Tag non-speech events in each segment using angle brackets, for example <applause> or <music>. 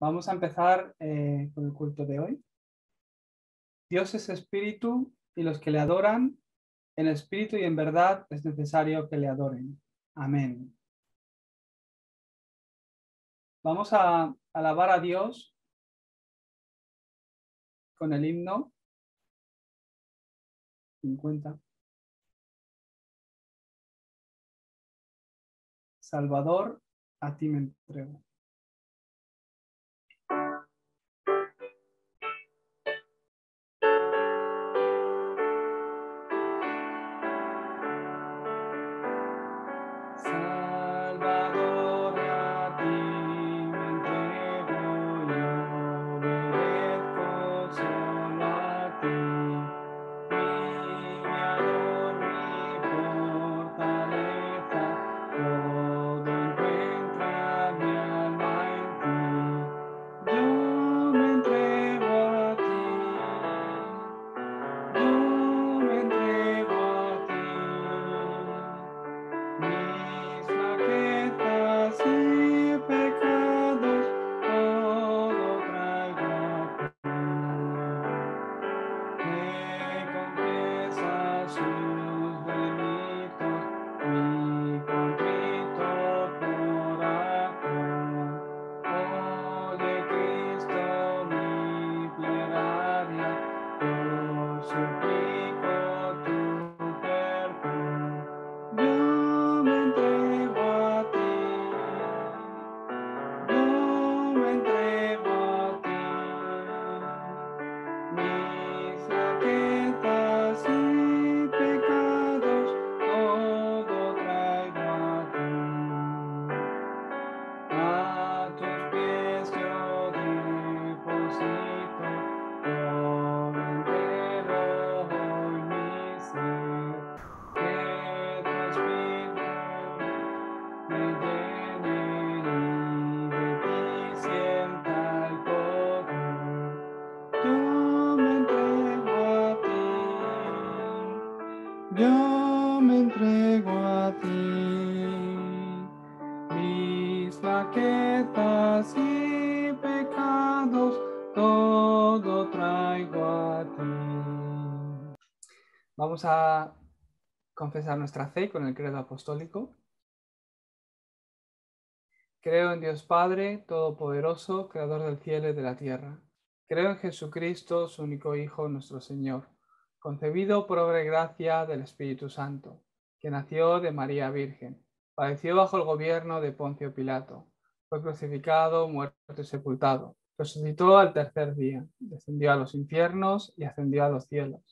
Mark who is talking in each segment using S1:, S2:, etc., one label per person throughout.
S1: Vamos a empezar eh, con el culto de hoy. Dios es espíritu y los que le adoran en espíritu y en verdad es necesario que le adoren. Amén. Vamos a
S2: alabar a Dios con el himno 50. Salvador, a ti me entrego.
S1: vamos a confesar nuestra fe con el credo apostólico. Creo en Dios Padre, Todopoderoso, Creador del cielo y de la tierra. Creo en Jesucristo, su único Hijo, nuestro Señor, concebido por obra y gracia del Espíritu Santo, que nació de María Virgen, padeció bajo el gobierno de Poncio Pilato, fue crucificado, muerto y sepultado, resucitó al tercer día, descendió a los infiernos y ascendió a los cielos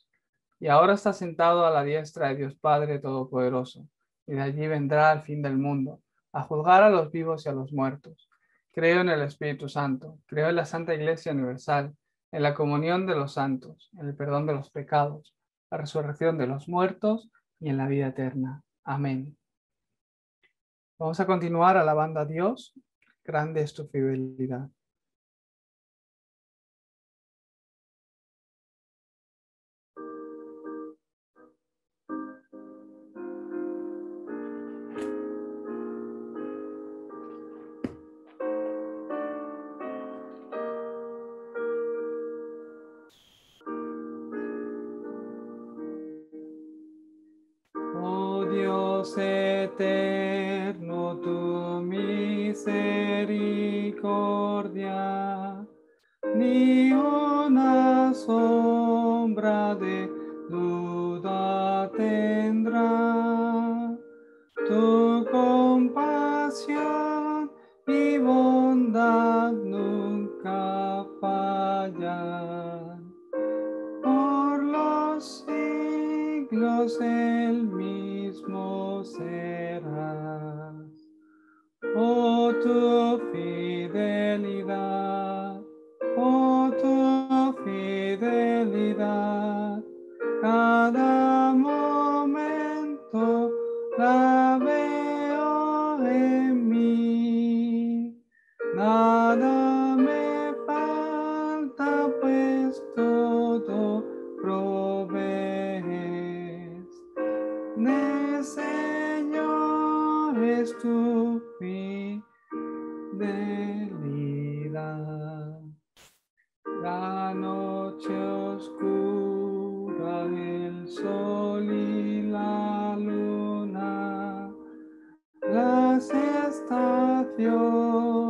S1: y ahora está sentado a la diestra de Dios Padre Todopoderoso, y de allí vendrá al fin del mundo, a juzgar a los vivos y a los muertos. Creo en el Espíritu Santo, creo en la Santa Iglesia Universal, en la comunión de los santos, en el perdón de los pecados, la resurrección de los muertos y en la vida eterna. Amén. Vamos a continuar alabando a Dios. Grande es tu fidelidad.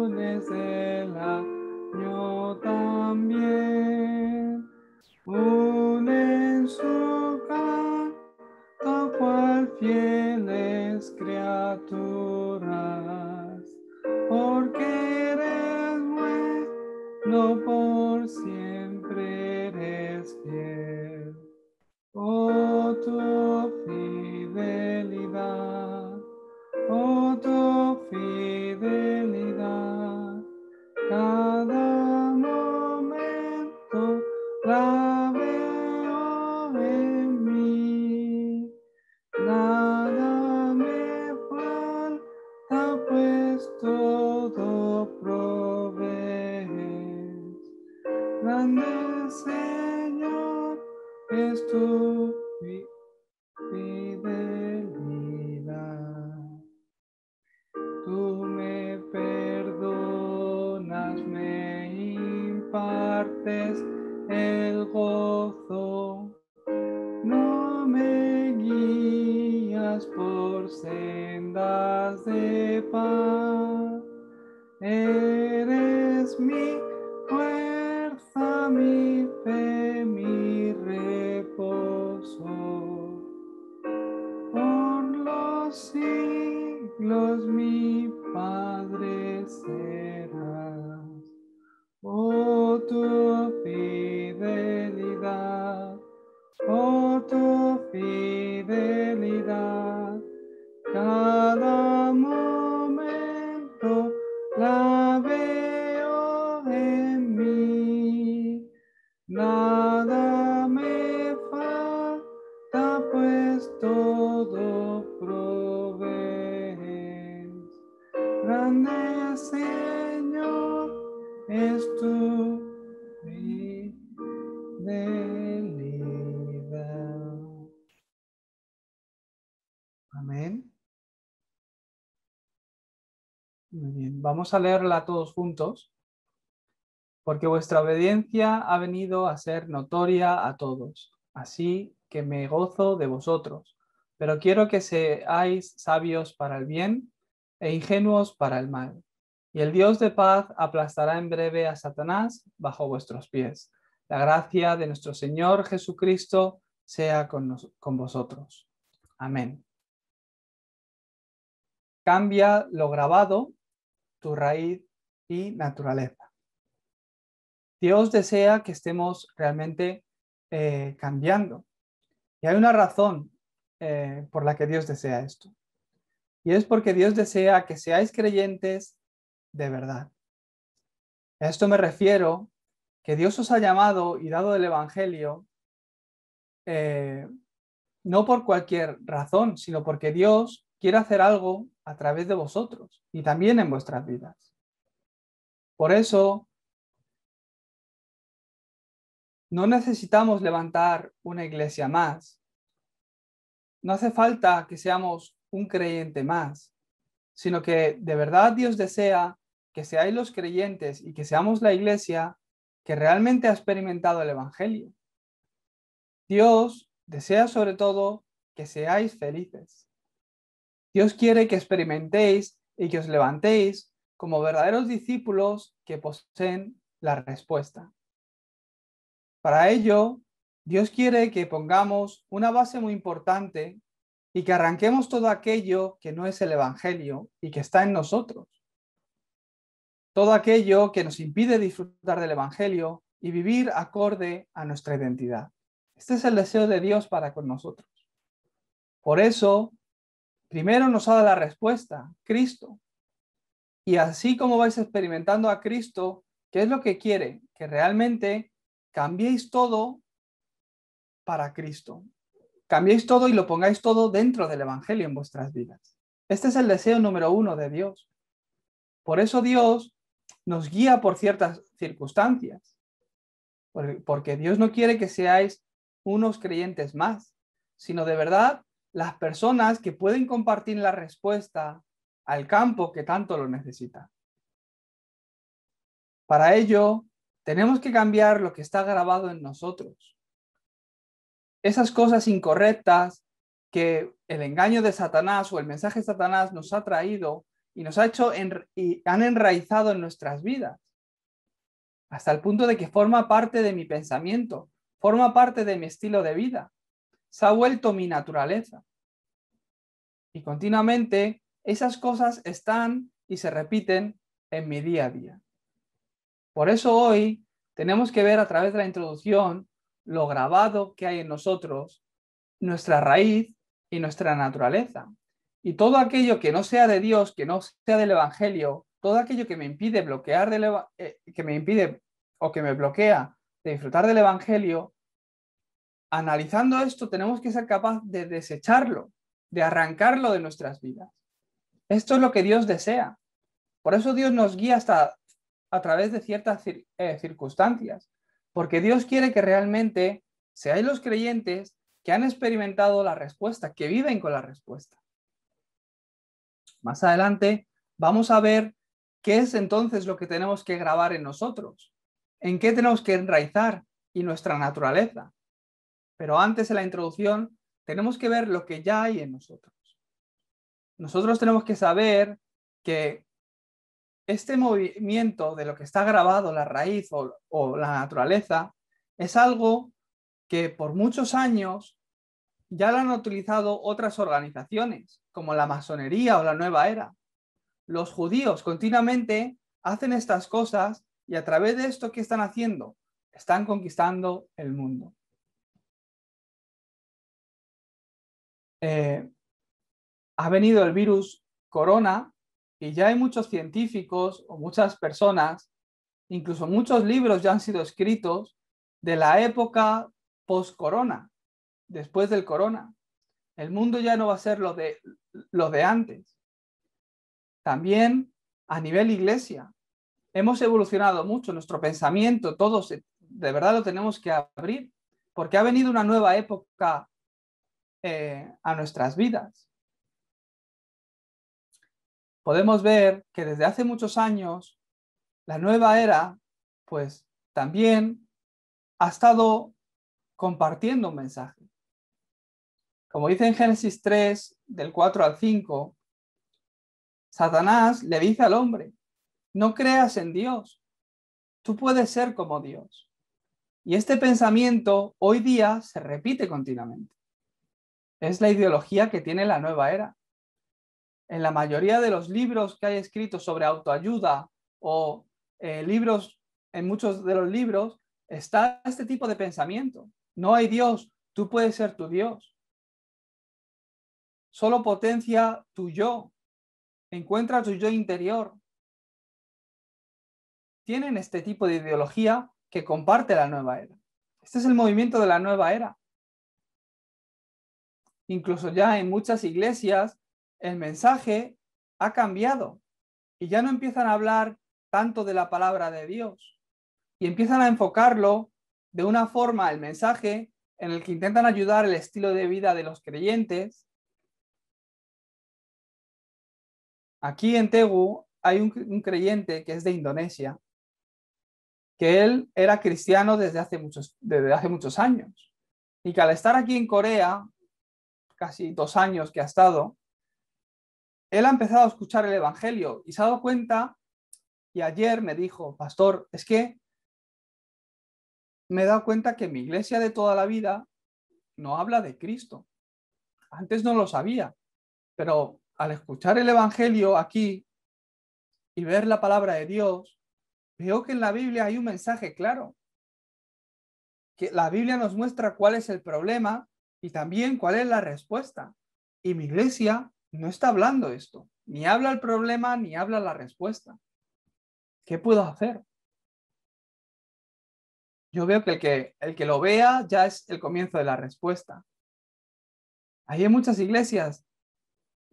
S3: lunes el año también.
S1: a leerla todos juntos. Porque vuestra obediencia ha venido a ser notoria a todos, así que me gozo de vosotros, pero quiero que seáis sabios para el bien e ingenuos para el mal. Y el Dios de paz aplastará en breve a Satanás bajo vuestros pies. La gracia de nuestro Señor Jesucristo sea con, con vosotros. Amén. Cambia lo grabado tu raíz y naturaleza. Dios desea que estemos realmente eh, cambiando. Y hay una razón eh, por la que Dios desea esto. Y es porque Dios desea que seáis creyentes de verdad. A esto me refiero que Dios os ha llamado y dado el Evangelio eh, no por cualquier razón, sino porque Dios quiere hacer algo a través de vosotros y también en vuestras vidas. Por eso, no necesitamos levantar una iglesia más. No hace falta que seamos un creyente más, sino que de verdad Dios desea que seáis los creyentes y que seamos la iglesia que realmente ha experimentado el Evangelio. Dios desea sobre todo que seáis felices. Dios quiere que experimentéis y que os levantéis como verdaderos discípulos que poseen la respuesta. Para ello, Dios quiere que pongamos una base muy importante y que arranquemos todo aquello que no es el Evangelio y que está en nosotros. Todo aquello que nos impide disfrutar del Evangelio y vivir acorde a nuestra identidad. Este es el deseo de Dios para con nosotros. Por eso Primero nos ha dado la respuesta, Cristo. Y así como vais experimentando a Cristo, ¿qué es lo que quiere? Que realmente cambiéis todo para Cristo. Cambiéis todo y lo pongáis todo dentro del Evangelio en vuestras vidas. Este es el deseo número uno de Dios. Por eso Dios nos guía por ciertas circunstancias, porque Dios no quiere que seáis unos creyentes más, sino de verdad las personas que pueden compartir la respuesta al campo que tanto lo necesita. Para ello, tenemos que cambiar lo que está grabado en nosotros. Esas cosas incorrectas que el engaño de Satanás o el mensaje de Satanás nos ha traído y nos ha hecho y han enraizado en nuestras vidas, hasta el punto de que forma parte de mi pensamiento, forma parte de mi estilo de vida se ha vuelto mi naturaleza. Y continuamente esas cosas están y se repiten en mi día a día. Por eso hoy tenemos que ver a través de la introducción lo grabado que hay en nosotros, nuestra raíz y nuestra naturaleza. Y todo aquello que no sea de Dios, que no sea del Evangelio, todo aquello que me impide bloquear, eh, que me impide o que me bloquea de disfrutar del Evangelio, analizando esto, tenemos que ser capaces de desecharlo, de arrancarlo de nuestras vidas. Esto es lo que Dios desea. Por eso Dios nos guía hasta a través de ciertas eh, circunstancias, porque Dios quiere que realmente seáis los creyentes que han experimentado la respuesta, que viven con la respuesta. Más adelante vamos a ver qué es entonces lo que tenemos que grabar en nosotros, en qué tenemos que enraizar y nuestra naturaleza. Pero antes de la introducción, tenemos que ver lo que ya hay en nosotros. Nosotros tenemos que saber que este movimiento de lo que está grabado, la raíz o, la naturaleza, es algo que por muchos años ya lo han utilizado otras organizaciones, como la masonería o la nueva era. Los judíos continuamente hacen estas cosas y a través de esto, que están haciendo? Están conquistando el mundo. Eh, ha venido el virus corona y ya hay muchos científicos o muchas personas, incluso muchos libros ya han sido escritos de la época post-corona, después del corona. El mundo ya no va a ser lo de, lo de antes. También a nivel iglesia, hemos evolucionado mucho, nuestro pensamiento, todos de verdad lo tenemos que abrir, porque ha venido una nueva época eh, a nuestras vidas. Podemos ver que desde hace muchos años la nueva era, pues también ha estado compartiendo un mensaje. Como dice en Génesis 3, del 4 al 5, Satanás le dice al hombre, no creas en Dios, tú puedes ser como Dios. Y este pensamiento hoy día se repite continuamente. Es la ideología que tiene la nueva era. En la mayoría de los libros que hay escritos sobre autoayuda o eh, libros, en muchos de los libros, está este tipo de pensamiento. No hay Dios, tú puedes ser tu Dios. Solo potencia tu yo. Encuentra tu yo interior. Tienen este tipo de ideología que comparte la nueva era. Este es el movimiento de la nueva era. Incluso ya en muchas iglesias el mensaje ha cambiado y ya no empiezan a hablar tanto de la palabra de Dios y empiezan a enfocarlo de una forma, el mensaje, en el que intentan ayudar el estilo de vida de los creyentes. Aquí en Tegu hay un, creyente que es de Indonesia, que él era cristiano desde hace, muchos, desde hace muchos años y que al estar aquí en Corea casi dos años que ha estado, él ha empezado a escuchar el Evangelio y se ha dado cuenta y ayer me dijo, pastor, es que me he dado cuenta que mi iglesia de toda la vida no habla de Cristo. Antes no lo sabía, pero al escuchar el Evangelio aquí y ver la palabra de Dios, veo que en la Biblia hay un mensaje claro. Que la Biblia nos muestra cuál es el problema y también, ¿cuál es la respuesta? Y mi iglesia no está hablando esto, ni habla el problema, ni habla la respuesta. ¿Qué puedo hacer? Yo veo que el que, lo vea ya es el comienzo de la respuesta. Ahí en muchas iglesias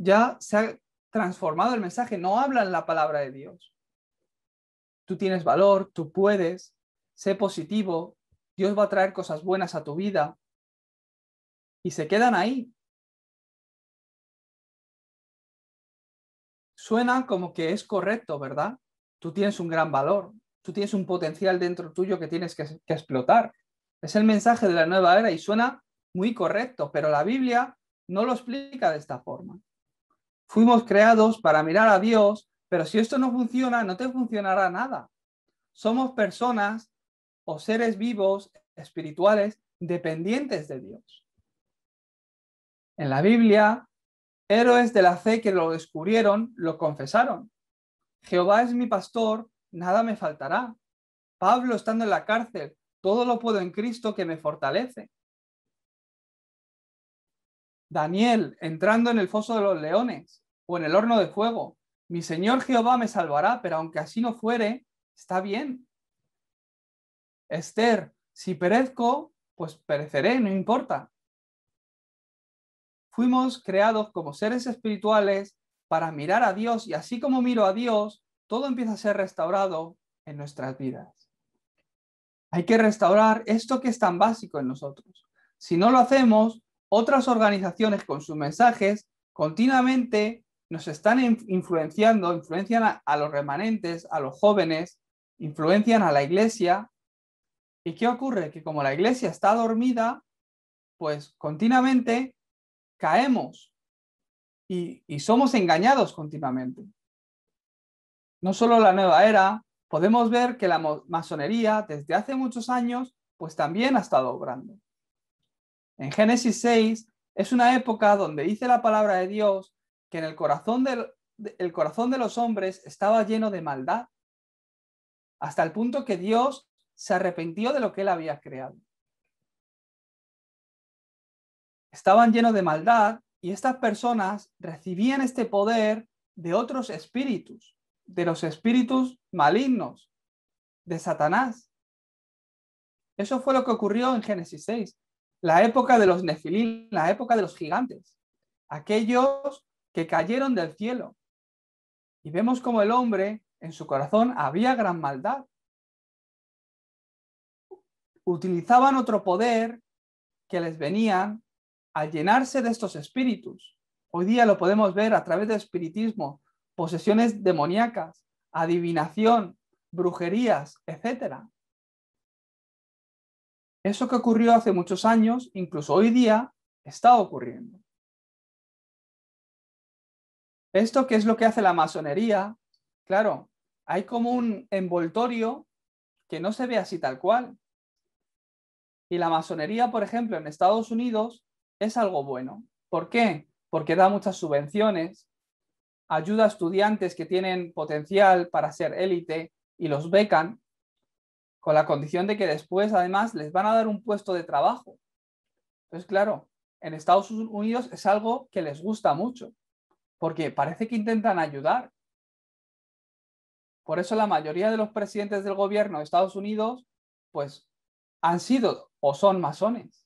S1: ya se ha transformado el mensaje, no hablan la palabra de Dios. Tú tienes valor, tú puedes, sé positivo, Dios va a traer cosas buenas a tu vida,
S2: y se quedan ahí.
S1: Suena como que es correcto, ¿verdad? Tú tienes un gran valor, tú tienes un potencial dentro tuyo que tienes que, explotar. Es el mensaje de la nueva era y suena muy correcto, pero la Biblia no lo explica de esta forma. Fuimos creados para mirar a Dios, pero si esto no funciona, no te funcionará nada. Somos personas o seres vivos, espirituales, dependientes de Dios. En la Biblia, héroes de la fe que lo descubrieron, lo confesaron. Jehová es mi pastor, nada me faltará. Pablo estando en la cárcel, todo lo puedo en Cristo que me fortalece. Daniel entrando en el foso de los leones o en el horno de fuego, mi Señor Jehová me salvará, pero aunque así no fuere, está bien. Esther, si perezco, pues pereceré, no importa. Fuimos creados como seres espirituales para mirar a Dios y así como miro a Dios, todo empieza a ser restaurado en nuestras vidas. Hay que restaurar esto que es tan básico en nosotros. Si no lo hacemos, otras organizaciones con sus mensajes continuamente nos están influenciando, influencian a, los remanentes, a los jóvenes, influencian a la iglesia. ¿Y qué ocurre? Que como la iglesia está dormida, pues continuamente caemos y, somos engañados continuamente. No solo la nueva era, podemos ver que la masonería desde hace muchos años pues también ha estado obrando. En Génesis 6 es una época donde dice la palabra de Dios que en el corazón de, el corazón de los hombres estaba lleno de maldad, hasta el punto que Dios se arrepintió de lo que él había creado. estaban llenos de maldad y estas personas recibían este poder de otros espíritus, de los espíritus malignos, de Satanás. Eso fue lo que ocurrió en Génesis 6, la época de los nefilín, la época de los gigantes, aquellos que cayeron del cielo. Y vemos como el hombre, en su corazón, había gran maldad. Utilizaban otro poder que les venía al llenarse de estos espíritus. Hoy día lo podemos ver a través de espiritismo, posesiones demoníacas, adivinación, brujerías, etc. Eso que ocurrió hace muchos años, incluso hoy día, está ocurriendo. Esto que es lo que hace la masonería, claro, hay como un envoltorio que no se ve así tal cual. Y la masonería, por ejemplo, en Estados Unidos es algo bueno. ¿Por qué? Porque da muchas subvenciones, ayuda a estudiantes que tienen potencial para ser élite y los becan con la condición de que después además les van a dar un puesto de trabajo. Entonces, claro, en Estados Unidos es algo que les gusta mucho, porque parece que intentan ayudar. Por eso la mayoría de los presidentes del gobierno de Estados Unidos, pues, han sido o son masones.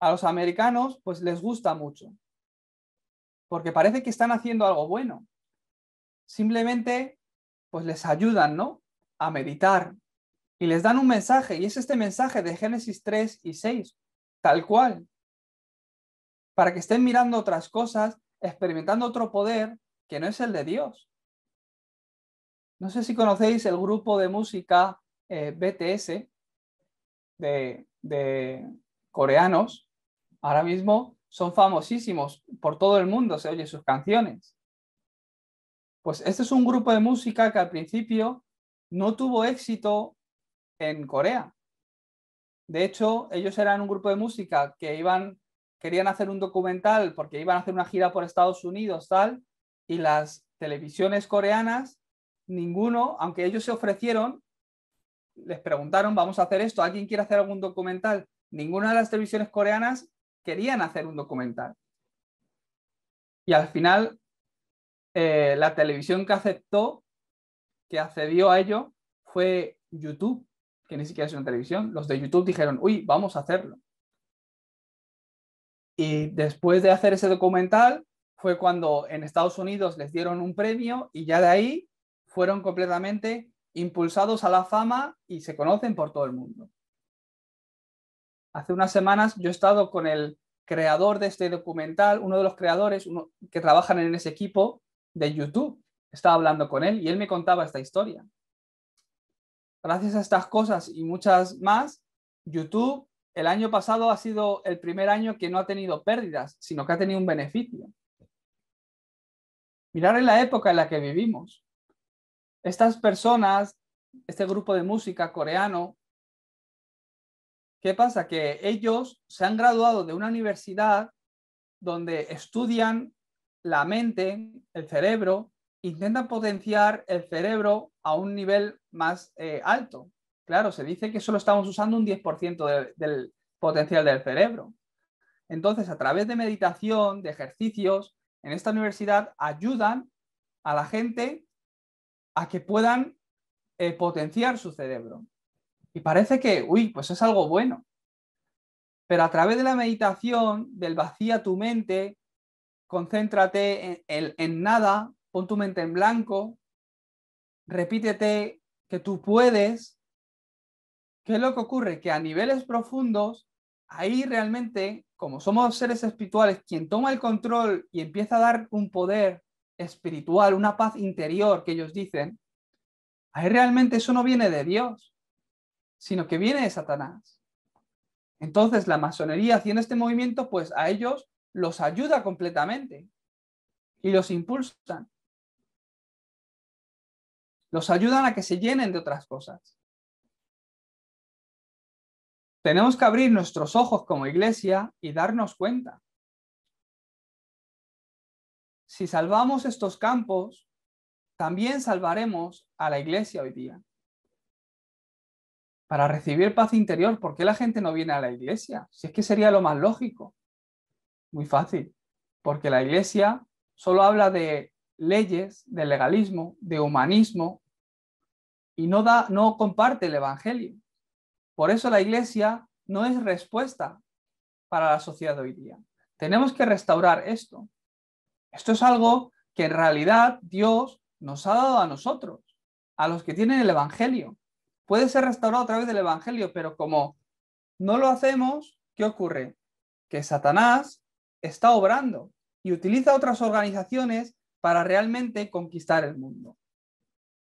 S2: a los americanos pues les gusta mucho,
S1: porque parece que están haciendo algo bueno. Simplemente pues les ayudan, A meditar y les dan un mensaje y es este mensaje de Génesis 3 y 6, tal cual. Para que estén mirando otras cosas, experimentando otro poder que no es el de Dios. No sé si conocéis el grupo de música eh, BTS de coreanos, Ahora mismo son famosísimos, por todo el mundo se oyen sus canciones. Pues este es un grupo de música que al principio no tuvo éxito en Corea. De hecho, ellos eran un grupo de música que iban, querían hacer un documental porque iban a hacer una gira por Estados Unidos, tal, y las televisiones coreanas, ninguno, aunque ellos se ofrecieron, les preguntaron, vamos a hacer esto, ¿alguien quiere hacer algún documental? Ninguna de las televisiones coreanas querían hacer un documental. Y al final, eh, la televisión que aceptó, que accedió a ello, fue YouTube, que ni siquiera es una televisión. Los de YouTube dijeron, uy, vamos a hacerlo. Y después de hacer ese documental, fue cuando en Estados Unidos les dieron un premio y ya de ahí fueron completamente impulsados a la fama y se conocen por todo el mundo hace unas semanas yo he estado con el creador de este documental, uno de los creadores que trabajan en ese equipo de YouTube. Estaba hablando con él y él me contaba esta historia. Gracias a estas cosas y muchas más, YouTube el año pasado ha sido el primer año que no ha tenido pérdidas, sino que ha tenido un beneficio. Mirar en la época en la que vivimos. Estas personas, este grupo de música coreano, ¿Qué pasa? Que ellos se han graduado de una universidad donde estudian la mente, el cerebro, intentan potenciar el cerebro a un nivel más eh, alto. Claro, se dice que solo estamos usando un 10% del potencial del cerebro. Entonces, a través de meditación, de ejercicios, en esta universidad ayudan a la gente a que puedan eh, potenciar su cerebro. Y parece que, uy, pues es algo bueno. Pero a través de la meditación, del vacía tu mente, concéntrate en, nada, pon tu mente en blanco, repítete que tú puedes. ¿Qué es lo que ocurre? Que a niveles profundos, ahí realmente, como somos seres espirituales, quien toma el control y empieza a dar un poder espiritual, una paz interior que ellos dicen, ahí realmente eso no viene de Dios sino que viene de Satanás. Entonces la masonería haciendo este movimiento, pues a ellos los ayuda completamente y los impulsan. Los ayudan a que se llenen de otras cosas. Tenemos que abrir nuestros ojos como iglesia y darnos cuenta. Si salvamos estos campos, también salvaremos a la iglesia hoy día para recibir paz interior, ¿por qué la gente no viene a la iglesia? Si es que sería lo más lógico. Muy fácil, porque la iglesia solo habla de leyes, de legalismo, de humanismo y no, da, no comparte el evangelio. Por eso la iglesia no es respuesta para la sociedad de hoy día. Tenemos que restaurar esto. Esto es algo que en realidad Dios nos ha dado a nosotros, a los que tienen el evangelio puede ser restaurado a través del Evangelio, pero como no lo hacemos, ¿qué ocurre? Que Satanás está obrando y utiliza otras organizaciones para realmente conquistar el mundo.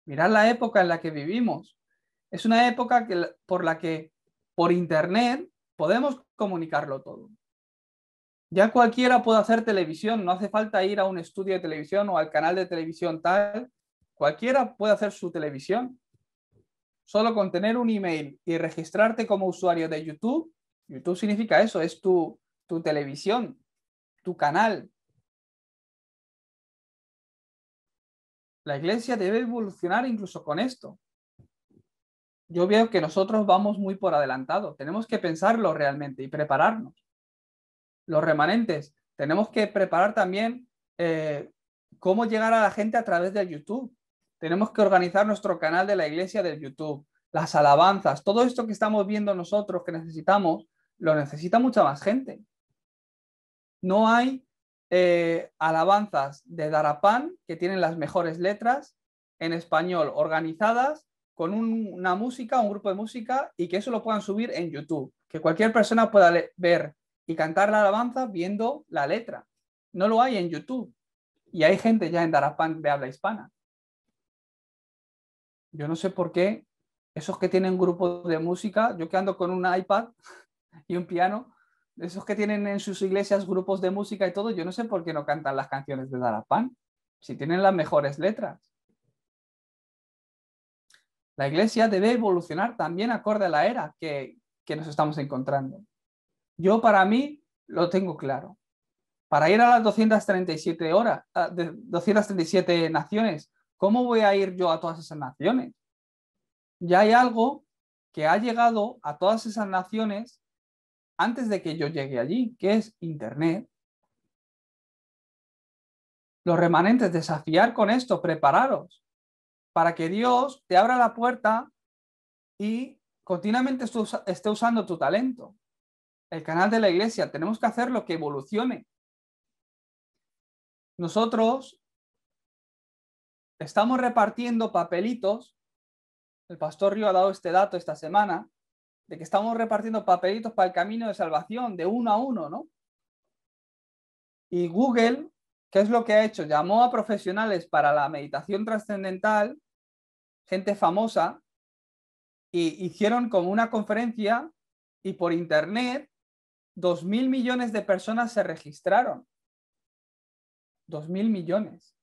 S1: Mirad la época en la que vivimos. Es una época que, por la que por Internet podemos comunicarlo todo. Ya cualquiera puede hacer televisión, no hace falta ir a un estudio de televisión o al canal de televisión tal, cualquiera puede hacer su televisión. Solo con tener un email y registrarte como usuario de YouTube, YouTube significa eso, es tu, televisión, tu canal. La iglesia debe evolucionar incluso con esto. Yo veo que nosotros vamos muy por adelantado. Tenemos que pensarlo realmente y prepararnos. Los remanentes, tenemos que preparar también eh, cómo llegar a la gente a través de YouTube tenemos que organizar nuestro canal de la iglesia del YouTube, las alabanzas, todo esto que estamos viendo nosotros que necesitamos, lo necesita mucha más gente. No hay eh, alabanzas de Darapán que tienen las mejores letras en español organizadas con una música, un grupo de música y que eso lo puedan subir en YouTube, que cualquier persona pueda ver y cantar la alabanza viendo la letra. No lo hay en YouTube y hay gente ya en Darapán de habla hispana. Yo no sé por qué esos que tienen grupos de música, yo que ando con un iPad <laughs> y un piano, esos que tienen en sus iglesias grupos de música y todo, yo no sé por qué no cantan las canciones de Darapán, si tienen las mejores letras. La iglesia debe evolucionar también acorde a la era que, nos estamos encontrando. Yo para mí lo tengo claro. Para ir a las 237 horas, 237 naciones ¿Cómo voy a ir yo a todas esas naciones? Ya hay algo que ha llegado a todas esas naciones antes de que yo llegue allí, que es Internet. Los remanentes, desafiar con esto, prepararos para que Dios te abra la puerta y continuamente esté usando tu talento. El canal de la iglesia, tenemos que hacer lo que evolucione. Nosotros estamos repartiendo papelitos, el pastor Río ha dado este dato esta semana, de que estamos repartiendo papelitos para el camino de salvación de uno a uno, ¿no? Y Google, ¿qué es lo que ha hecho? Llamó a profesionales para la meditación trascendental, gente famosa, y hicieron como una conferencia y por internet, dos mil millones de personas se registraron. Dos mil millones.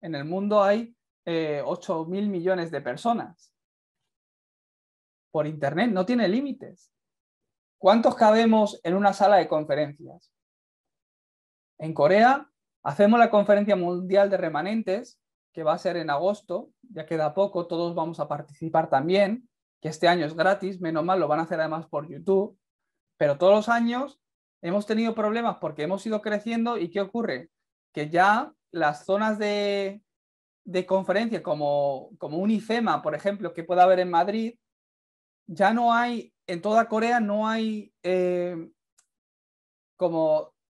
S1: En el mundo hay eh, mil millones de personas. Por Internet no tiene límites. ¿Cuántos cabemos en una sala de conferencias? En Corea hacemos la conferencia mundial de remanentes, que va a ser en agosto, ya queda poco, todos vamos a participar también, que este año es gratis, menos mal, lo van a hacer además por YouTube, pero todos los años hemos tenido problemas porque hemos ido creciendo y ¿qué ocurre? Que ya las zonas de, conferencia como, como por ejemplo, que pueda haber en Madrid, ya no hay, en toda Corea no hay eh,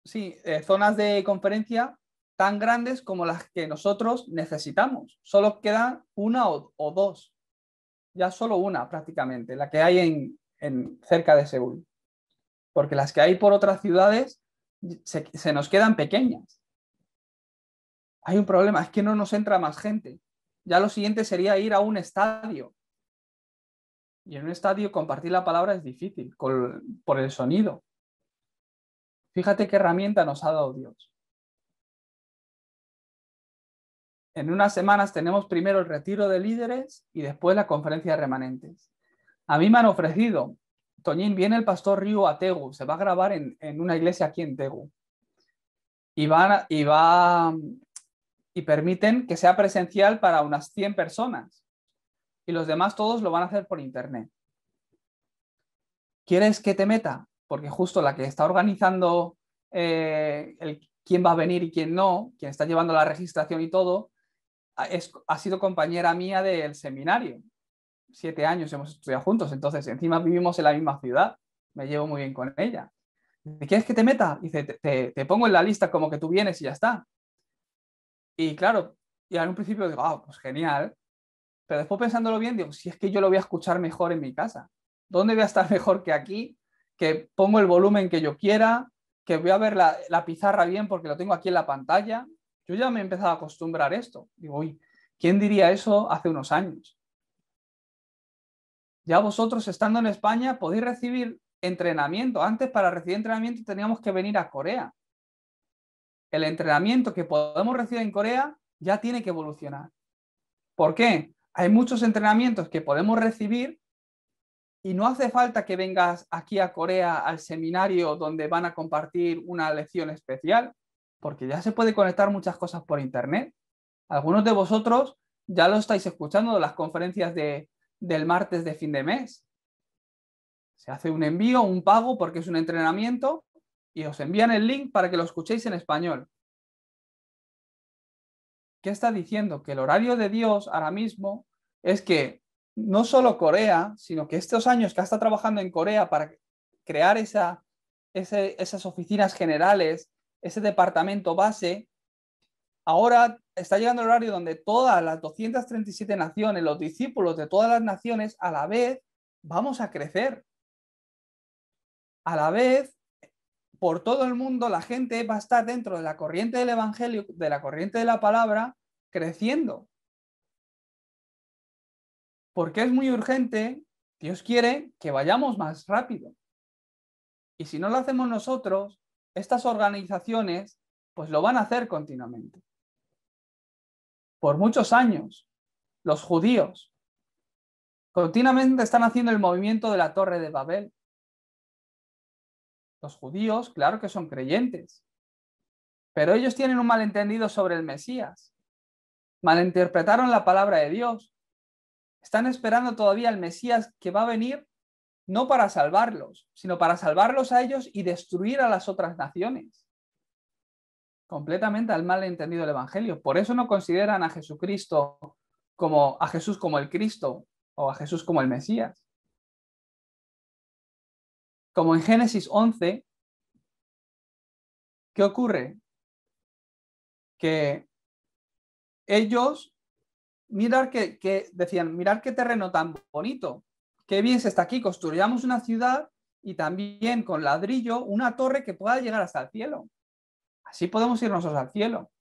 S1: sí, eh, zonas de conferencia tan grandes como las que nosotros necesitamos. Solo quedan una o, dos. Ya solo una prácticamente, la que hay en, cerca de Seúl. Porque las que hay por otras ciudades se nos quedan pequeñas hay un problema, es que no nos entra más gente. Ya lo siguiente sería ir a un estadio. Y en un estadio compartir la palabra es difícil por el sonido. Fíjate qué herramienta nos ha dado Dios. En unas semanas tenemos primero el retiro de líderes y después la conferencia de remanentes. A mí me han ofrecido, Toñín, viene el pastor Río a Tegu, se va a grabar en, una iglesia aquí en Tegu. Y va, y va y permiten que sea presencial para unas 100 personas. Y los demás todos lo van a hacer por Internet. ¿Quieres que te meta? Porque justo la que está organizando eh, el, quién va a venir y quién no, quien está llevando la registración y todo, ha sido compañera mía del seminario. Siete años hemos estudiado juntos, entonces encima vivimos en la misma ciudad. Me llevo muy bien con ella. ¿Quieres que te meta? Dice, te pongo en la lista como que tú vienes y ya está. Y claro, y en un principio digo, ah, pues genial. Pero después pensándolo bien, digo, si es que yo lo voy a escuchar mejor en mi casa. ¿Dónde voy a estar <laughs> mejor que aquí? Que pongo el volumen que yo quiera, que voy a ver la, la pizarra bien porque lo tengo aquí en la pantalla. Yo ya me he empezado a acostumbrar a esto. Digo, uy, ¿quién diría eso hace unos años? Ya vosotros estando en España podéis recibir entrenamiento. Antes para recibir entrenamiento teníamos que venir a Corea el entrenamiento que podemos recibir en Corea ya tiene que evolucionar. ¿Por qué? Hay muchos entrenamientos que podemos recibir y no hace falta que vengas aquí a Corea al seminario donde van a compartir una lección especial, porque ya se puede conectar muchas cosas por Internet. Algunos de vosotros ya lo estáis escuchando de las conferencias del martes de fin de mes. Se hace un envío, un pago, porque es un entrenamiento y os envían el link para que lo escuchéis en español. ¿Qué está diciendo? Que el horario de Dios ahora mismo es que no solo Corea, sino que estos años que ha estado trabajando en Corea para crear esas oficinas generales, ese departamento base, ahora está llegando el horario donde todas las 237 naciones, los discípulos de todas las naciones, a la vez vamos a crecer. A la vez por todo el mundo la gente va a estar dentro de la corriente del Evangelio, de la corriente de la palabra, creciendo. Porque es muy urgente, Dios quiere que vayamos más rápido. Y si no lo hacemos nosotros, estas organizaciones pues lo van a hacer continuamente. Por muchos años, los judíos continuamente están haciendo el movimiento de la Torre de Babel. Los judíos, claro que son creyentes, pero ellos tienen un malentendido sobre el Mesías. Malinterpretaron la palabra de Dios. Están esperando todavía al Mesías que va a venir no para salvarlos, sino para salvarlos a ellos y destruir a las otras naciones. Completamente al malentendido del Evangelio. Por eso no consideran a Jesucristo como a Jesús como el Cristo o a Jesús como el Mesías
S2: como en Génesis 11, ¿qué ocurre?
S1: Que ellos, mirar que, decían, mirar qué terreno tan bonito, qué bien se está aquí, construyamos una ciudad y también con ladrillo una torre que pueda llegar hasta el cielo. Así podemos irnos al cielo.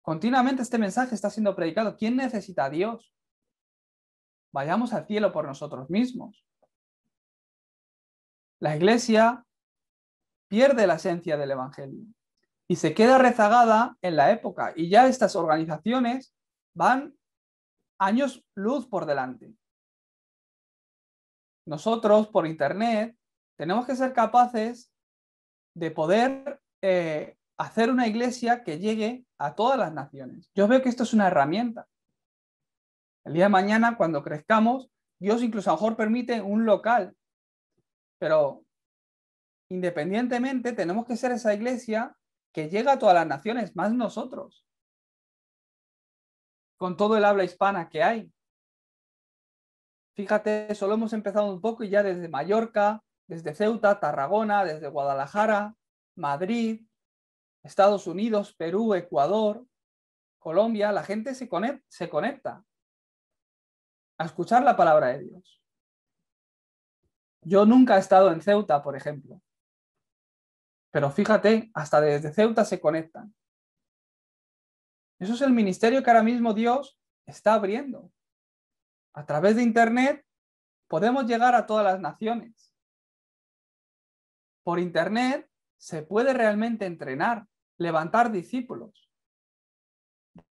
S1: Continuamente este mensaje está siendo predicado. ¿Quién necesita a Dios? Vayamos al cielo por nosotros mismos la iglesia pierde la esencia del Evangelio y se queda rezagada en la época. Y ya estas organizaciones van años luz por delante. Nosotros, por Internet, tenemos que ser capaces de poder eh, hacer una iglesia que llegue a todas las naciones. Yo veo que esto es una herramienta. El día de mañana, cuando crezcamos, Dios incluso a lo mejor permite un local pero independientemente, tenemos que ser esa iglesia que llega a todas las naciones, más nosotros, con todo el habla hispana que hay. Fíjate, solo hemos empezado un poco y ya desde Mallorca, desde Ceuta, Tarragona, desde Guadalajara, Madrid, Estados Unidos, Perú, Ecuador, Colombia, la gente se, conecta, a escuchar la palabra de Dios. Yo nunca he estado en Ceuta, por ejemplo. Pero fíjate, hasta desde Ceuta se conectan. Eso es el ministerio que ahora mismo Dios está abriendo. A través de Internet podemos llegar a todas las naciones. Por Internet se puede realmente entrenar, levantar discípulos,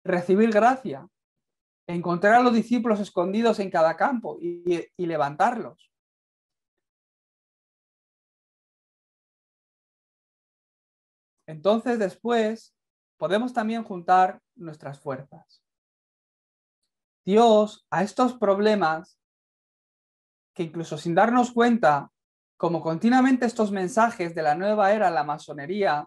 S1: recibir gracia, encontrar a los discípulos escondidos en cada campo y, y levantarlos. Entonces después podemos también juntar nuestras fuerzas. Dios a estos problemas que incluso sin darnos cuenta, como continuamente estos mensajes de la nueva era, la masonería,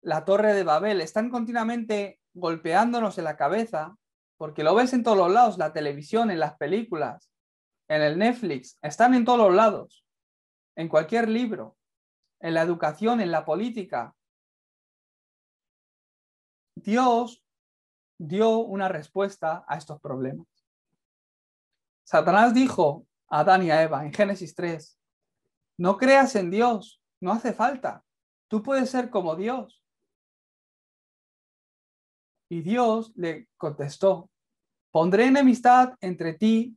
S1: la torre de Babel, están continuamente golpeándonos en la cabeza, porque lo ves en todos los lados, la televisión, en las películas, en el Netflix, están en todos los lados, en cualquier libro, en la educación, en la política, Dios dio una respuesta a estos problemas. Satanás dijo a Adán y a Eva en Génesis 3, no creas en Dios, no hace falta, tú puedes ser como Dios. Y Dios le contestó, pondré enemistad entre ti,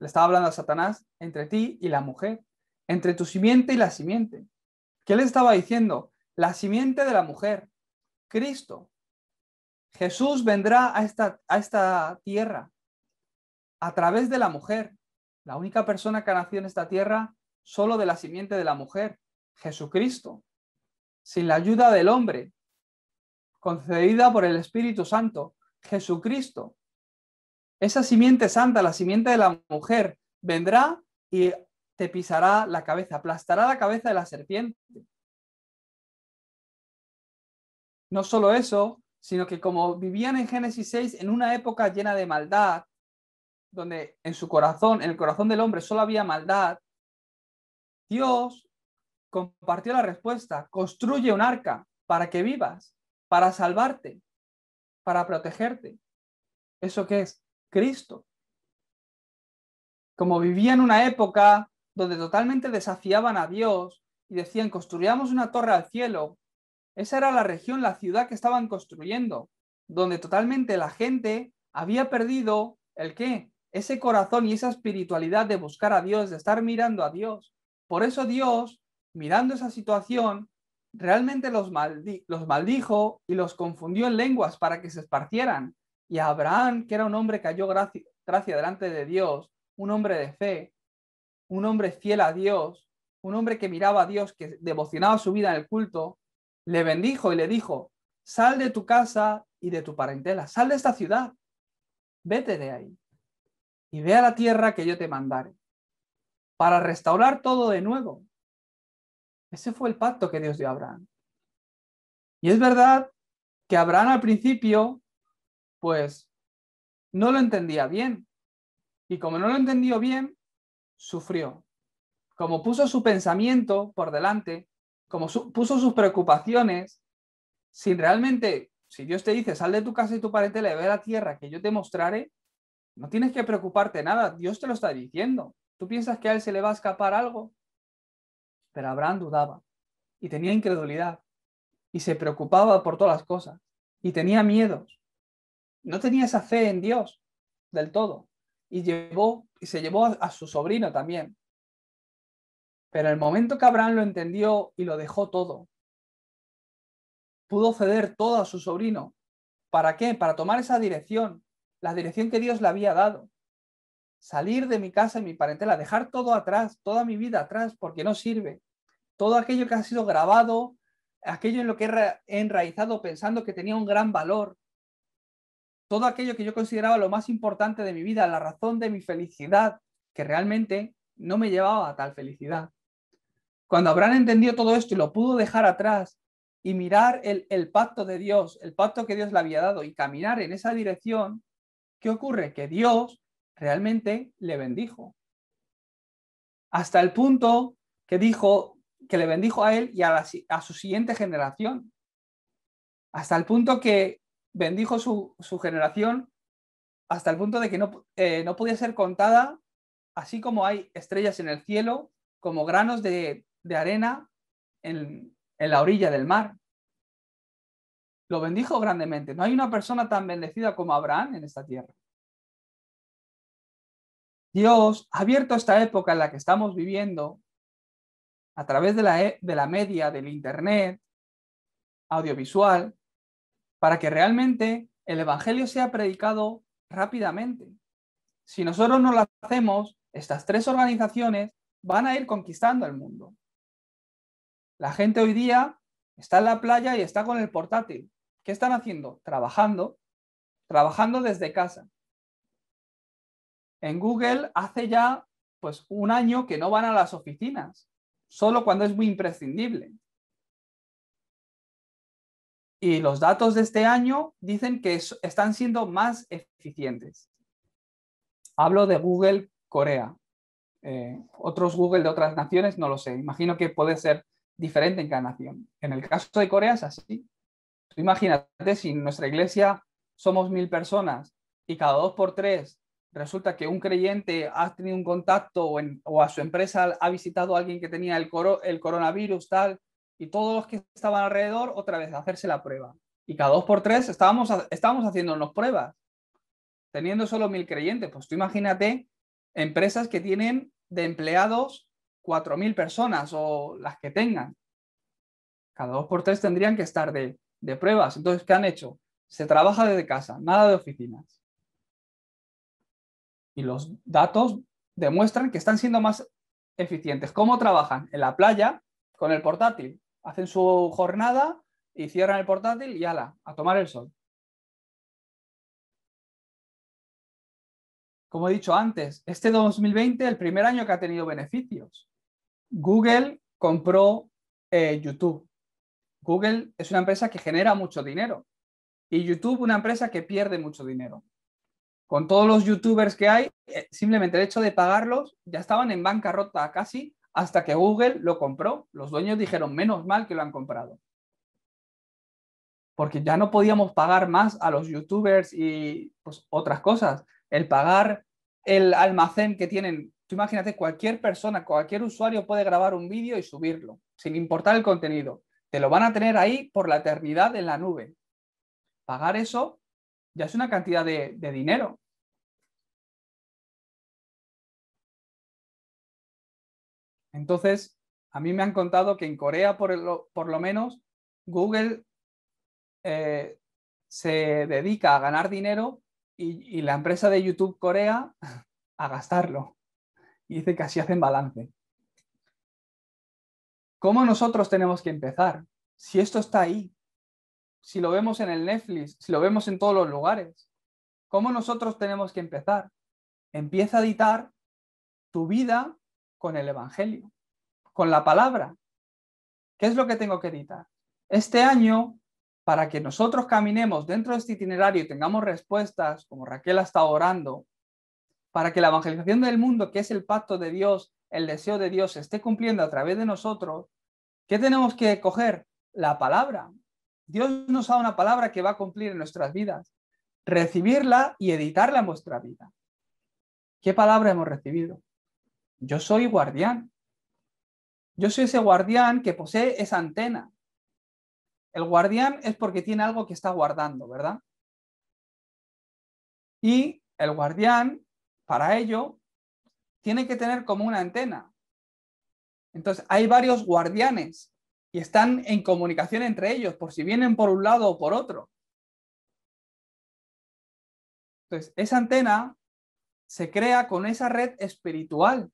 S1: le estaba hablando a Satanás, entre ti y la mujer, entre tu simiente y la simiente. ¿Qué le estaba diciendo? La simiente de la mujer Cristo. Jesús vendrá a esta, a esta tierra a través de la mujer. La única persona que nació en esta tierra solo de la simiente de la mujer, Jesucristo. Sin la ayuda del hombre, concedida por el Espíritu Santo, Jesucristo. Esa simiente santa, la simiente de la mujer, vendrá y te pisará la cabeza, aplastará la cabeza de la serpiente. No solo eso, sino que como vivían en Génesis 6 en una época llena de maldad, donde en su corazón, en el corazón del hombre solo había maldad, Dios compartió la respuesta, construye un arca para que vivas, para salvarte, para protegerte. ¿Eso qué es? Cristo. Como vivían en una época donde totalmente desafiaban a Dios y decían, construyamos una torre al cielo esa era la región, la ciudad que estaban construyendo, donde totalmente la gente había perdido el qué, ese corazón y esa espiritualidad de buscar a Dios, de estar mirando a Dios. Por eso Dios, mirando esa situación, realmente los, maldijo y los confundió en lenguas para que se esparcieran. Y Abraham, que era un hombre que halló gracia delante de Dios, un hombre de fe, un hombre fiel a Dios, un hombre que miraba a Dios, que devocionaba su vida en el culto, le bendijo y le dijo, sal de tu casa y de tu parentela, sal de esta ciudad, vete de ahí y ve a la tierra que yo te mandaré para restaurar todo de nuevo. Ese fue el pacto que Dios dio a Abraham. Y es verdad que Abraham al principio, pues, no lo entendía bien. Y como no lo entendió bien, sufrió. Como puso su pensamiento por delante, como puso sus preocupaciones, sin realmente, si Dios te dice, sal de tu casa y tu parentela y ve la tierra que yo te mostraré, no tienes que preocuparte nada, Dios te lo está diciendo. ¿Tú piensas que a él se le va a escapar algo? Pero Abraham dudaba y tenía incredulidad y se preocupaba por todas las cosas y tenía miedos. No tenía esa fe en Dios del todo y llevó y se llevó a su sobrino también pero el momento que Abraham lo entendió y lo dejó todo, pudo ceder todo a su sobrino. ¿Para qué? Para tomar esa dirección, la dirección que Dios le había dado. Salir de mi casa y mi parentela, dejar todo atrás, toda mi vida atrás, porque no sirve. Todo aquello que ha sido grabado, aquello en lo que he enraizado pensando que tenía un gran valor, todo aquello que yo consideraba lo más importante de mi vida, la razón de mi felicidad, que realmente no me llevaba a tal felicidad. Cuando Abraham entendió todo esto y lo pudo dejar atrás y mirar el, pacto de Dios, el pacto que Dios le había dado y caminar en esa dirección, ¿qué ocurre? Que Dios realmente le bendijo. Hasta el punto que dijo que le bendijo a él y a, su siguiente generación. Hasta el punto que bendijo su, generación, hasta el punto de que no, eh, no podía ser contada, así como hay estrellas en el cielo, como granos de, de arena en, la orilla del mar. Lo bendijo grandemente. No hay una persona tan bendecida como Abraham en esta tierra. Dios ha abierto esta época en la que estamos viviendo a través de la, e, de la media, del Internet, audiovisual, para que realmente el Evangelio sea predicado rápidamente. Si nosotros no lo hacemos, estas tres organizaciones van a ir conquistando el mundo. La gente hoy día está en la playa y está con el portátil. ¿Qué están haciendo? Trabajando, trabajando desde casa. En Google hace ya pues un año que no van a las oficinas, solo cuando es muy imprescindible. Y los datos de este año dicen que están siendo más eficientes. Hablo de Google Corea. Eh, otros Google de otras naciones, no lo sé. Imagino que puede ser diferente en cada nación. En el caso de Corea es así. Tú imagínate si en nuestra iglesia somos mil personas y cada dos por tres resulta que un creyente ha tenido un contacto o, a su empresa ha visitado a alguien que tenía el, coronavirus, tal, y todos los que estaban alrededor otra vez a hacerse la prueba. Y cada dos por tres estábamos, estábamos haciéndonos pruebas, teniendo solo mil creyentes. Pues tú imagínate empresas que tienen de empleados 4.000 personas o las que tengan. Cada dos por tres tendrían que estar de, pruebas. Entonces, ¿qué han hecho? Se trabaja desde casa, nada de oficinas. Y los datos demuestran que están siendo más eficientes. ¿Cómo trabajan? En la playa, con el portátil. Hacen su jornada y cierran el portátil y ala, a tomar el sol. Como he dicho antes, este 2020 el primer año que ha tenido beneficios. Google compró eh, YouTube. Google es una empresa que genera mucho dinero y YouTube una empresa que pierde mucho dinero. Con todos los youtubers que hay, eh, simplemente el hecho de pagarlos, ya estaban en bancarrota casi hasta que Google lo compró. Los dueños dijeron, menos mal que lo han comprado. Porque ya no podíamos pagar más a los youtubers y pues, otras cosas. El pagar el almacén que tienen Tú imagínate, cualquier persona, cualquier usuario puede grabar un vídeo y subirlo, sin importar el contenido. Te lo van a tener ahí por la eternidad en la nube. Pagar eso ya es una cantidad de, dinero. Entonces, a mí me han contado que en Corea, por, lo menos, Google eh, se dedica a ganar dinero y, la empresa de YouTube Corea <laughs> a gastarlo y dice que así hacen balance. ¿Cómo nosotros tenemos que empezar? Si esto está ahí, si lo vemos en el Netflix, si lo vemos en todos los lugares, ¿cómo nosotros tenemos que empezar? Empieza a editar tu vida con el Evangelio, con la palabra. ¿Qué es lo que tengo que editar? Este año, para que nosotros caminemos dentro de este itinerario y tengamos respuestas, como Raquel está orando, para que la evangelización del mundo, que es el pacto de Dios, el deseo de Dios, se esté cumpliendo a través de nosotros, ¿qué tenemos que coger? La palabra. Dios nos da una palabra que va a cumplir en nuestras vidas, recibirla y editarla en vuestra vida. ¿Qué palabra hemos recibido? Yo soy guardián. Yo soy ese guardián que posee esa antena. El guardián es porque tiene algo que está guardando, ¿verdad? Y el guardián para ello, tiene que tener como una antena. Entonces, hay varios guardianes y están en comunicación entre ellos, por si vienen por un lado o por otro. Entonces, esa antena se crea con esa red espiritual.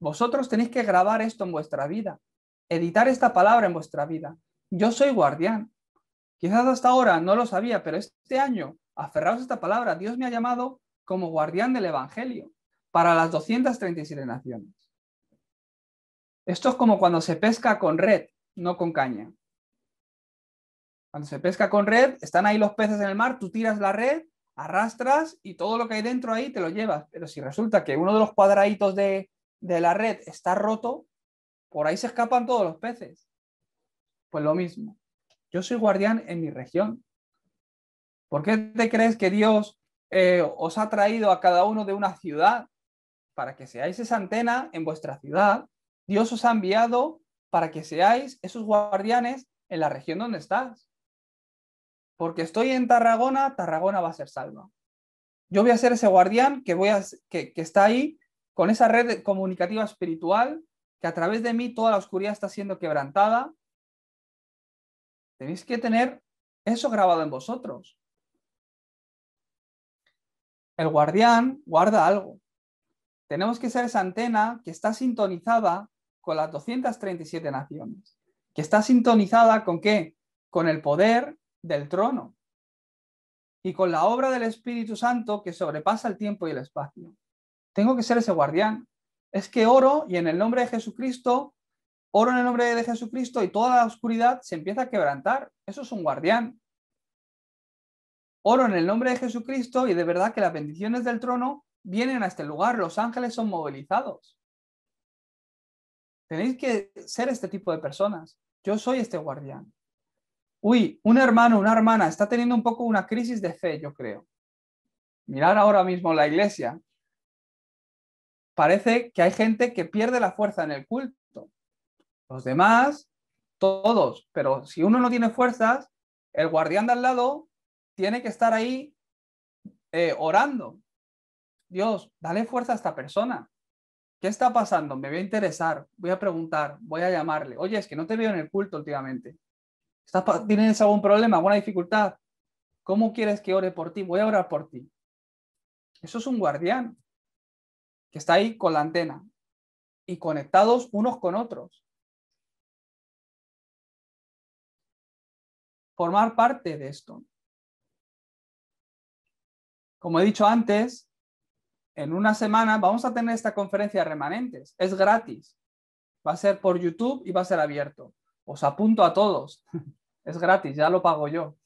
S1: Vosotros tenéis que grabar esto en vuestra vida, editar esta palabra en vuestra vida. Yo soy guardián. Quizás hasta ahora no lo sabía, pero este año, aferraos a esta palabra, Dios me ha llamado como guardián del Evangelio para las 237 naciones. Esto es como cuando se pesca con red, no con caña. Cuando se pesca con red, están ahí los peces en el mar, tú tiras la red, arrastras y todo lo que hay dentro ahí te lo llevas. Pero si resulta que uno de los cuadraditos de, de la red está roto, por ahí se escapan todos los peces. Pues lo mismo. Yo soy guardián en mi región. ¿Por qué te crees que Dios eh, os ha traído a cada uno de una ciudad para que seáis esa antena en vuestra ciudad. Dios os ha enviado para que seáis esos guardianes en la región donde estás. Porque estoy en Tarragona, Tarragona va a ser salva. Yo voy a ser ese guardián que, voy que está ahí con esa red comunicativa espiritual, que a través de mí toda la oscuridad está siendo quebrantada. Tenéis que tener eso grabado en vosotros el guardián guarda algo. Tenemos que ser esa antena que está sintonizada con las 237 naciones, que está sintonizada con qué? Con el poder del trono y con la obra del Espíritu Santo que sobrepasa el tiempo y el espacio. Tengo que ser ese guardián. Es que oro y en el nombre de Jesucristo, oro en el nombre de Jesucristo y toda la oscuridad se empieza a quebrantar. Eso es un guardián. Oro en el nombre de Jesucristo y de verdad que las bendiciones del trono vienen a este lugar. Los ángeles son movilizados. Tenéis que ser este tipo de personas. Yo soy este guardián. Uy, un hermano, una hermana está teniendo un poco una crisis de fe, yo creo. Mirar ahora mismo la iglesia. Parece que hay gente que pierde la fuerza en el culto. Los demás, todos, pero si uno no tiene fuerzas, el guardián de al lado tiene que estar ahí eh, orando. Dios, dale fuerza a esta persona. ¿Qué está pasando? Me voy a interesar, voy a preguntar, voy a llamarle. Oye, es que no te veo en el culto últimamente. ¿Tienes algún problema, alguna dificultad? ¿Cómo quieres que ore por ti? Voy a orar por ti. Eso es un guardián que está ahí con la antena y conectados
S2: unos con otros.
S1: Formar parte de esto. Como he dicho antes, en una semana vamos a tener esta conferencia de remanentes. Es gratis. Va a ser por YouTube y va a ser abierto. Os apunto a todos. <laughs> Es gratis, ya lo pago yo.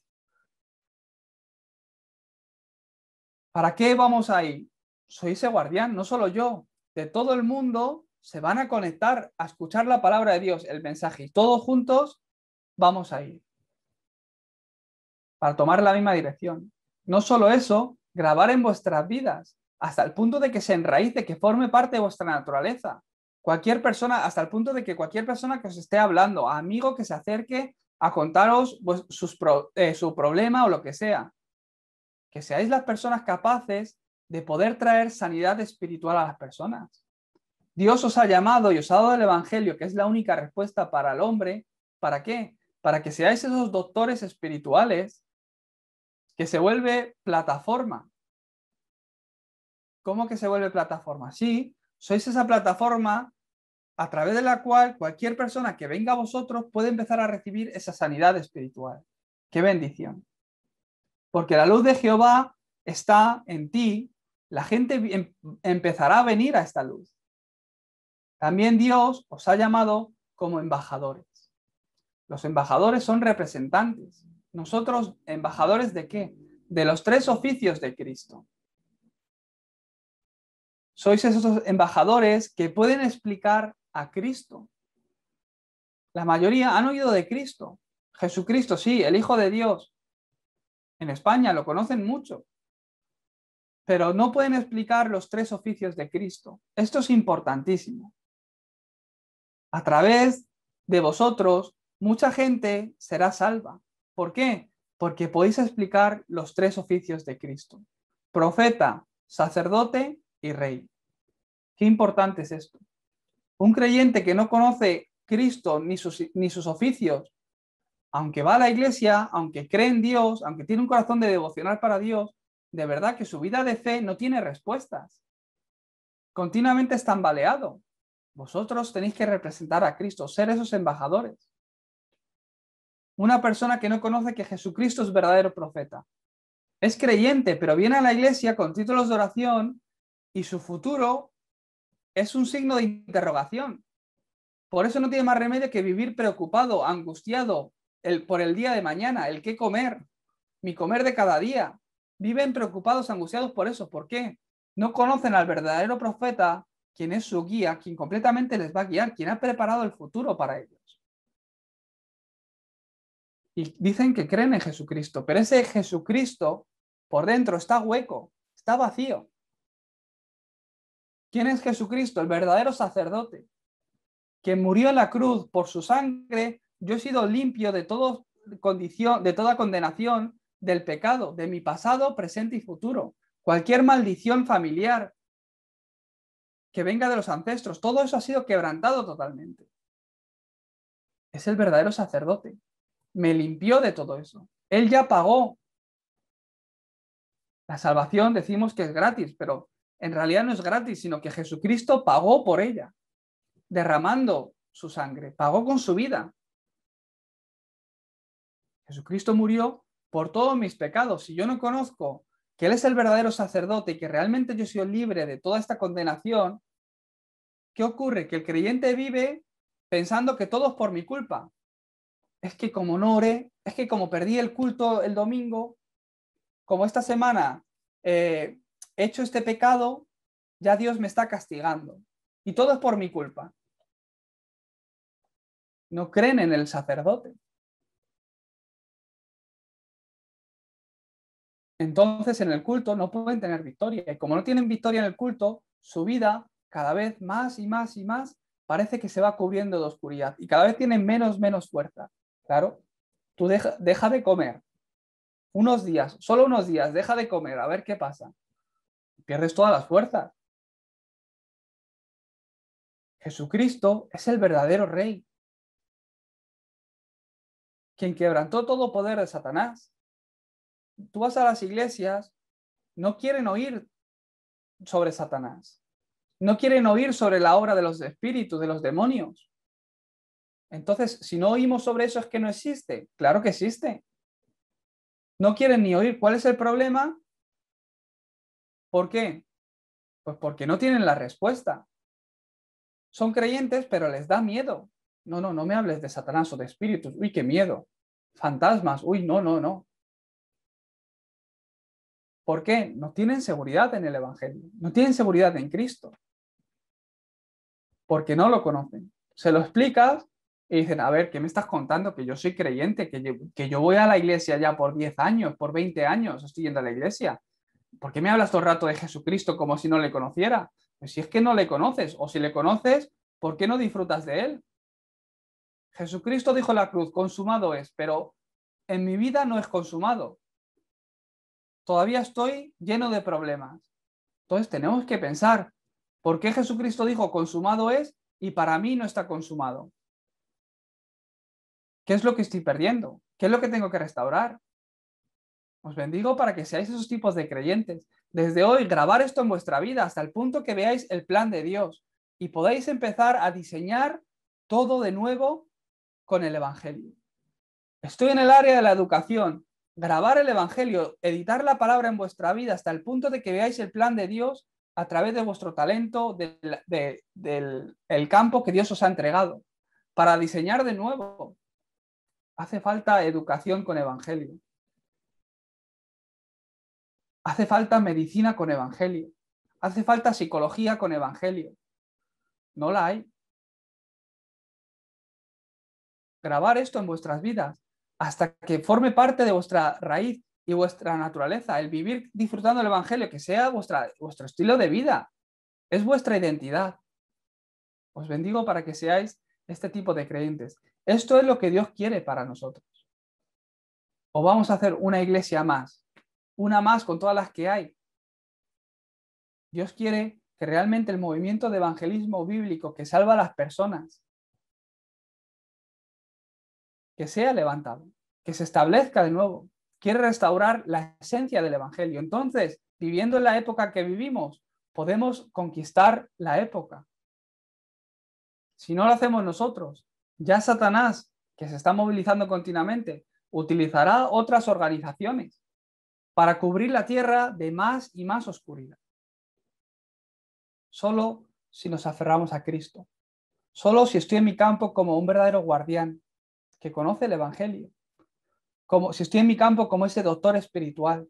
S1: ¿Para qué vamos ahí? Soy ese guardián, no solo yo. De todo el mundo se van a conectar a escuchar la palabra de Dios, el mensaje. Y todos juntos vamos a ir para tomar la misma dirección. No solo eso, grabar en vuestras vidas, hasta el punto de que se enraíce, que forme parte de vuestra naturaleza. Cualquier persona, hasta el punto de que cualquier persona que os esté hablando, amigo que se acerque a contaros eh, su problema o lo que sea, que seáis las personas capaces de poder traer sanidad espiritual a las personas. Dios os ha llamado y os ha dado el Evangelio, que es la única respuesta para el hombre. ¿Para qué? Para que seáis esos doctores espirituales que se vuelve plataforma. ¿Cómo que se vuelve plataforma? Sí, sois esa plataforma a través de la cual cualquier persona que venga a vosotros puede empezar a recibir esa sanidad espiritual. ¡Qué bendición! Porque la luz de Jehová está en ti, la gente em-, empezará a venir a esta luz. También Dios os ha llamado como embajadores. Los embajadores son representantes nosotros embajadores de qué? De los tres oficios de Cristo. Sois esos embajadores que pueden explicar a Cristo. La mayoría han oído de Cristo. Jesucristo, sí, el Hijo de Dios. En España lo conocen mucho, pero no pueden explicar los tres oficios de Cristo. Esto es importantísimo. A través de vosotros, mucha gente será salva. ¿Por qué? Porque podéis explicar los tres oficios de Cristo. Profeta, sacerdote y rey. Qué importante es esto. Un creyente que no conoce Cristo ni sus, oficios, aunque va a la iglesia, aunque cree en Dios, aunque tiene un corazón de devocional para Dios, de verdad que su vida de fe no tiene respuestas. Continuamente está embaleado. Vosotros tenéis que representar a Cristo, ser esos embajadores una persona que no conoce que Jesucristo es verdadero profeta. Es creyente, pero viene a la iglesia con títulos de oración y su futuro es un signo de interrogación. Por eso no tiene más remedio que vivir preocupado, angustiado el, por el día de mañana, el qué comer, mi comer de cada día. Viven preocupados, angustiados por eso. ¿Por qué? No conocen al verdadero profeta, quien es su guía, quien completamente les va a guiar, quien ha preparado el futuro para ellos y dicen que creen en Jesucristo, pero ese Jesucristo por dentro está hueco, está vacío. ¿Quién es Jesucristo? El verdadero sacerdote, que murió en la cruz por su sangre. Yo he sido limpio de, todo condición, de toda condenación del pecado, de mi pasado, presente y futuro. Cualquier maldición familiar que venga de los ancestros, todo eso ha sido quebrantado totalmente. Es el verdadero sacerdote me limpió de todo eso. Él ya pagó. La salvación decimos que es gratis, pero en realidad no es gratis, sino que Jesucristo pagó por ella, derramando su sangre, pagó con su vida. Jesucristo murió por todos mis pecados. Si yo no conozco que Él es el verdadero sacerdote y que realmente yo soy libre de toda esta condenación, ¿qué ocurre? Que el creyente vive pensando que todo es por mi culpa es que como no oré, es que como perdí el culto el domingo, como esta semana eh, he hecho este pecado, ya Dios me está castigando. Y todo es por mi culpa. No creen en el sacerdote. Entonces en el culto no pueden tener victoria. Y como no tienen victoria en el culto, su vida cada vez más y más y más parece que se va cubriendo de oscuridad y cada vez tienen menos, menos fuerza. Claro, tú deja, de comer unos días, solo unos días, deja de comer, a ver qué pasa. Pierdes todas las fuerzas. Jesucristo es el verdadero rey, quien quebrantó todo poder de Satanás. Tú vas a las iglesias, no quieren oír sobre Satanás, no quieren oír sobre la obra de los espíritus, de los demonios. Entonces, si no oímos sobre eso, es que no existe. Claro que existe. No quieren ni oír. ¿Cuál es el problema? ¿Por qué? Pues porque no tienen la respuesta. Son creyentes, pero les da miedo. No, no, no me hables de Satanás o de espíritus. Uy, qué miedo. Fantasmas. Uy, no, no, no. ¿Por qué? No tienen seguridad en el Evangelio. No tienen seguridad en Cristo. Porque no lo conocen. Se lo explicas y dicen, a ver, ¿qué me estás contando? Que yo soy creyente, que yo, voy a la iglesia ya por 10 años, por 20 años, estoy yendo a la iglesia. ¿Por qué me hablas todo el rato de Jesucristo como si no le conociera? Pues si es que no le conoces, o si le conoces, ¿por qué no disfrutas de él? Jesucristo dijo la cruz, consumado es, pero en mi vida no es consumado. Todavía estoy lleno de problemas. Entonces tenemos que pensar, ¿por qué Jesucristo dijo consumado es y para mí no está consumado? ¿Qué es lo que estoy perdiendo? ¿Qué es lo que tengo que restaurar? Os bendigo para que seáis esos tipos de creyentes. Desde hoy, grabar esto en vuestra vida hasta el punto que veáis el plan de Dios y podáis empezar a diseñar todo de nuevo con el Evangelio. Estoy en el área de la educación. Grabar el Evangelio, editar la palabra en vuestra vida hasta el punto de que veáis el plan de Dios a través de vuestro talento, del, campo que Dios os ha entregado, para diseñar de nuevo, Hace falta educación con evangelio. Hace falta medicina con evangelio. Hace falta psicología con evangelio. No la hay. Grabar esto en vuestras vidas hasta que forme parte de vuestra raíz y vuestra naturaleza, el vivir disfrutando el Evangelio, que sea vuestro estilo de vida, es vuestra identidad. Os bendigo para que seáis este tipo de creyentes. Esto es lo que Dios quiere para nosotros. O vamos a hacer una iglesia más, una más con todas las que hay. Dios quiere que realmente el movimiento de evangelismo bíblico que salva a las personas, que sea levantado, que se establezca de nuevo. Quiere restaurar la esencia del Evangelio. Entonces, viviendo en la época que vivimos, podemos conquistar la época. Si no lo hacemos nosotros, ya Satanás, que se está movilizando continuamente, utilizará otras organizaciones para cubrir la tierra de más y más oscuridad. Solo si nos aferramos a Cristo, solo si estoy en mi campo como un verdadero guardián que conoce el Evangelio, como si estoy en mi campo como ese doctor espiritual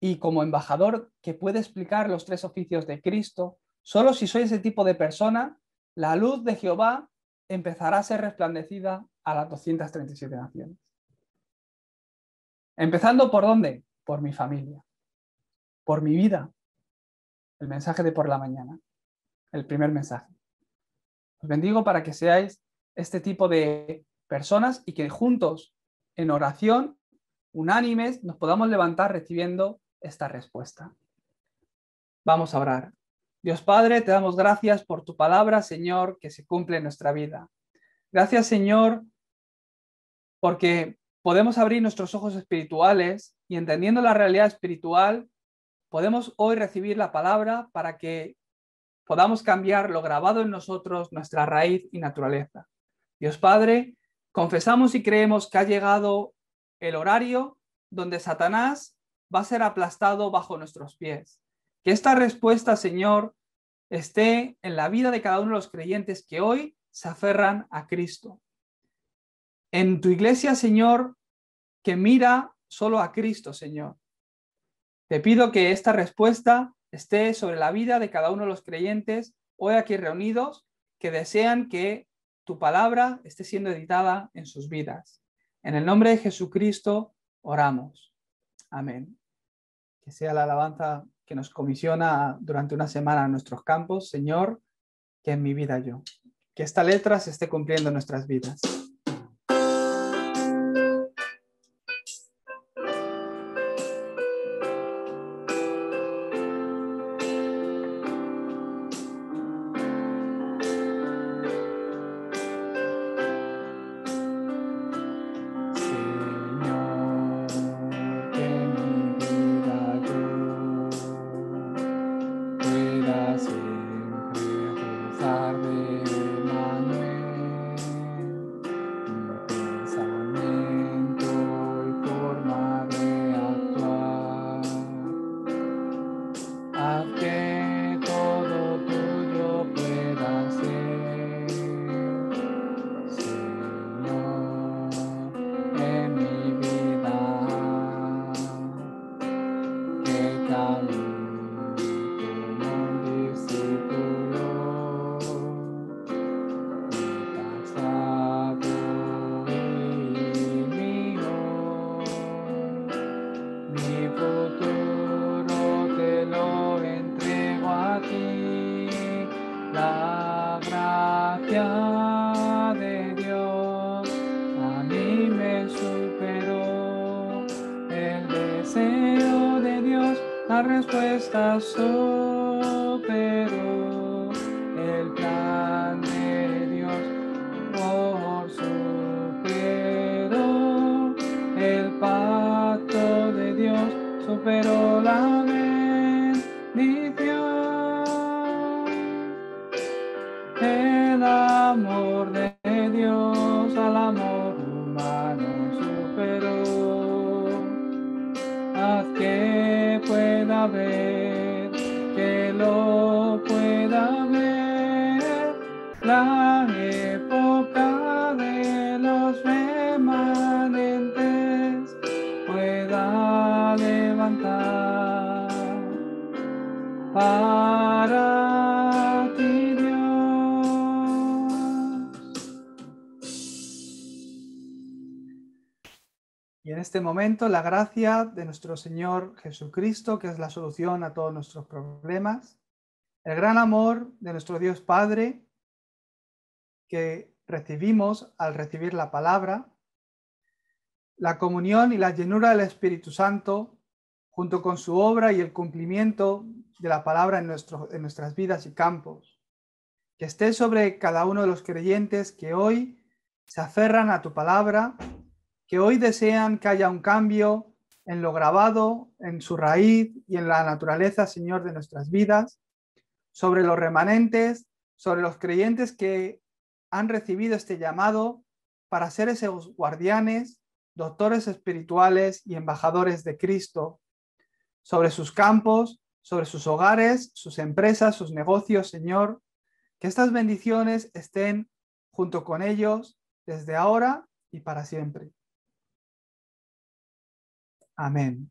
S1: y como embajador que puede explicar los tres oficios de Cristo, solo si soy ese tipo de persona, la luz de Jehová empezará a ser resplandecida a las 237 naciones. Empezando por dónde? Por mi familia, por mi vida. El mensaje de por la mañana, el primer mensaje. Os bendigo para que seáis este tipo de personas y que juntos, en oración, unánimes, nos podamos levantar recibiendo esta respuesta. Vamos a orar. Dios Padre, te damos gracias por tu palabra, Señor, que se cumple en nuestra vida. Gracias, Señor, porque podemos abrir nuestros ojos espirituales y entendiendo la realidad espiritual, podemos hoy recibir la palabra para que podamos cambiar lo grabado en nosotros, nuestra raíz y naturaleza. Dios Padre, confesamos y creemos que ha llegado el horario donde Satanás va a ser aplastado bajo nuestros pies. Que esta respuesta, Señor, esté en la vida de cada uno de los creyentes que hoy se aferran a Cristo. En tu iglesia, Señor, que mira solo a Cristo, Señor. Te pido que esta respuesta esté sobre la vida de cada uno de los creyentes hoy aquí reunidos que desean que tu palabra esté siendo editada en sus vidas. En el nombre de Jesucristo oramos. Amén. Que sea la alabanza que nos comisiona durante una semana a nuestros campos, Señor, que en mi vida yo, que esta letra se esté cumpliendo en nuestras vidas.
S3: amor de Dios al amor humano superó, Haz que pueda ver.
S1: este momento la gracia de nuestro Señor Jesucristo, que es la solución a todos nuestros problemas, el gran amor de nuestro Dios Padre, que recibimos al recibir la palabra, la comunión y la llenura del Espíritu Santo, junto con su obra y el cumplimiento de la palabra en, en nuestras vidas y campos, que esté sobre cada uno de los creyentes que hoy se aferran a tu palabra que hoy desean que haya un cambio en lo grabado, en su raíz y en la naturaleza, Señor, de nuestras vidas, sobre los remanentes, sobre los creyentes que han recibido este llamado para ser esos guardianes, doctores espirituales y embajadores de Cristo, sobre sus campos, sobre sus hogares, sus empresas, sus negocios, Señor, que estas bendiciones estén junto con ellos desde ahora y para siempre.
S2: Amen.